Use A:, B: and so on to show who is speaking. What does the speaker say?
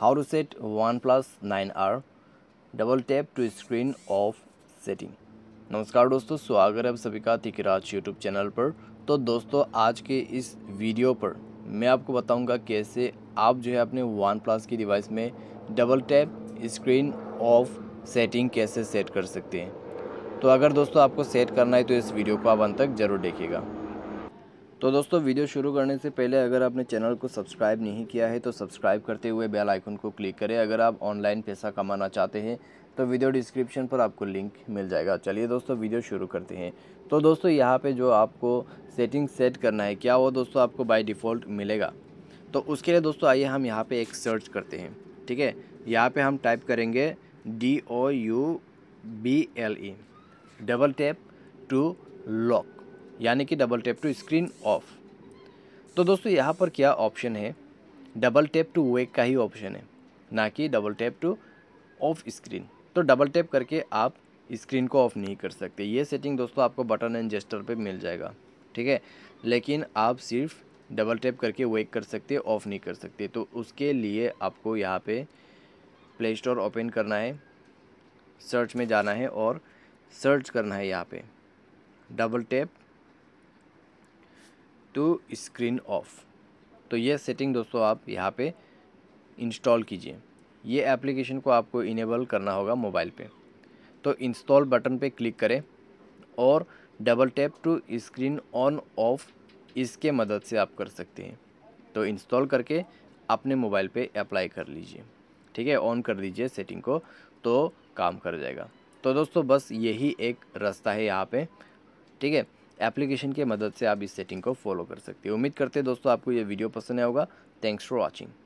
A: how to set OnePlus 9R double tap to screen off setting नमस्कार दोस्तों स्वागत है आप सभी का तिकराज यूट्यूब चैनल पर तो दोस्तों आज के इस वीडियो पर मैं आपको बताऊंगा कैसे आप जो है अपने वन प्लस की डिवाइस में double tap screen off setting कैसे सेट कर सकते हैं तो अगर दोस्तों आपको सेट करना है तो इस वीडियो को आप अंत तक ज़रूर देखिएगा तो दोस्तों वीडियो शुरू करने से पहले अगर आपने चैनल को सब्सक्राइब नहीं किया है तो सब्सक्राइब करते हुए बेल आइकन को क्लिक करें अगर आप ऑनलाइन पैसा कमाना चाहते हैं तो वीडियो डिस्क्रिप्शन पर आपको लिंक मिल जाएगा चलिए दोस्तों वीडियो शुरू करते हैं तो दोस्तों यहाँ पर जो आपको सेटिंग सेट करना है क्या वो दोस्तों आपको बाई डिफ़ॉल्ट मिलेगा तो उसके लिए दोस्तों आइए हम यहाँ पर एक सर्च करते हैं ठीक है यहाँ पर हम टाइप करेंगे D O U B L E double tap to lock यानी कि double tap to screen off तो दोस्तों यहाँ पर क्या ऑप्शन है डबल टैप टू वेक का ही ऑप्शन है ना कि double tap to off screen तो डबल टैप करके आप स्क्रीन को ऑफ नहीं कर सकते ये सेटिंग दोस्तों आपको बटन एंड जेस्टर पे मिल जाएगा ठीक है लेकिन आप सिर्फ डबल टैप करके वेक कर सकते ऑफ़ नहीं कर सकते तो उसके लिए आपको यहाँ पे प्ले स्टोर ओपन करना है सर्च में जाना है और सर्च करना है यहाँ पे double tap to screen off तो ये सेटिंग दोस्तों आप यहाँ पे इंस्टॉल कीजिए ये एप्लीकेशन को आपको इनेबल करना होगा मोबाइल पे तो इंस्टॉल बटन पे क्लिक करें और double tap to screen on off इसके मदद से आप कर सकते हैं तो इंस्टॉल करके अपने मोबाइल पे अप्लाई कर लीजिए ठीक है ऑन कर दीजिए सेटिंग को तो काम कर जाएगा तो दोस्तों बस यही एक रास्ता है यहाँ पे ठीक है एप्लीकेशन की मदद से आप इस सेटिंग को फॉलो कर सकते हो उम्मीद करते हैं दोस्तों आपको ये वीडियो पसंद आया होगा थैंक्स फॉर वॉचिंग